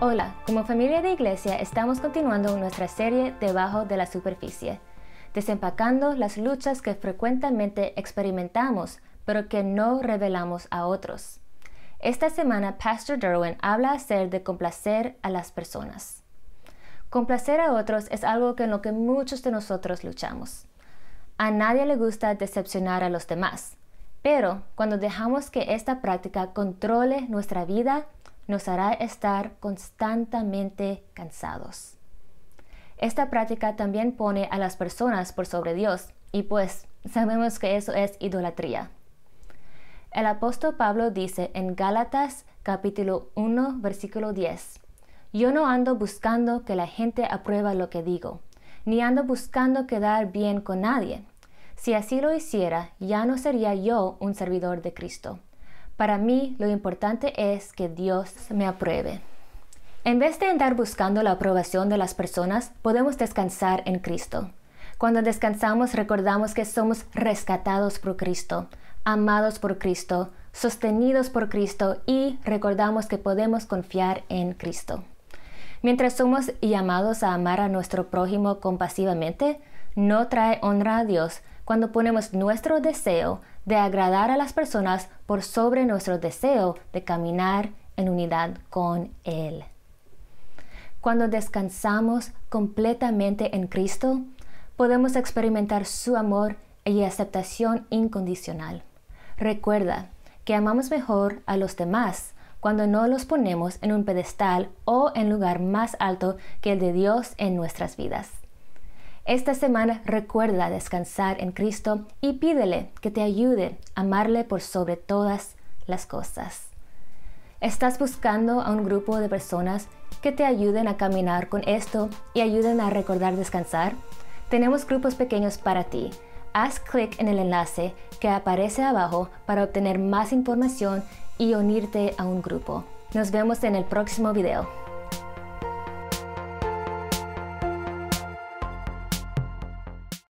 Hola, como familia de iglesia estamos continuando nuestra serie Debajo de la Superficie, desempacando las luchas que frecuentemente experimentamos pero que no revelamos a otros. Esta semana Pastor Darwin habla acerca de complacer a las personas. Complacer a otros es algo en lo que muchos de nosotros luchamos. A nadie le gusta decepcionar a los demás, pero cuando dejamos que esta práctica controle nuestra vida, nos hará estar constantemente cansados. Esta práctica también pone a las personas por sobre Dios y pues sabemos que eso es idolatría. El apóstol Pablo dice en Gálatas capítulo 1 versículo 10, Yo no ando buscando que la gente aprueba lo que digo, ni ando buscando quedar bien con nadie. Si así lo hiciera, ya no sería yo un servidor de Cristo para mí lo importante es que Dios me apruebe. En vez de andar buscando la aprobación de las personas, podemos descansar en Cristo. Cuando descansamos recordamos que somos rescatados por Cristo, amados por Cristo, sostenidos por Cristo y recordamos que podemos confiar en Cristo. Mientras somos llamados a amar a nuestro prójimo compasivamente, no trae honra a Dios cuando ponemos nuestro deseo de agradar a las personas por sobre nuestro deseo de caminar en unidad con Él. Cuando descansamos completamente en Cristo, podemos experimentar su amor y aceptación incondicional. Recuerda que amamos mejor a los demás cuando no los ponemos en un pedestal o en lugar más alto que el de Dios en nuestras vidas. Esta semana recuerda descansar en Cristo y pídele que te ayude a amarle por sobre todas las cosas. Estás buscando a un grupo de personas que te ayuden a caminar con esto y ayuden a recordar descansar. Tenemos grupos pequeños para ti. Haz clic en el enlace que aparece abajo para obtener más información y unirte a un grupo. Nos vemos en el próximo video.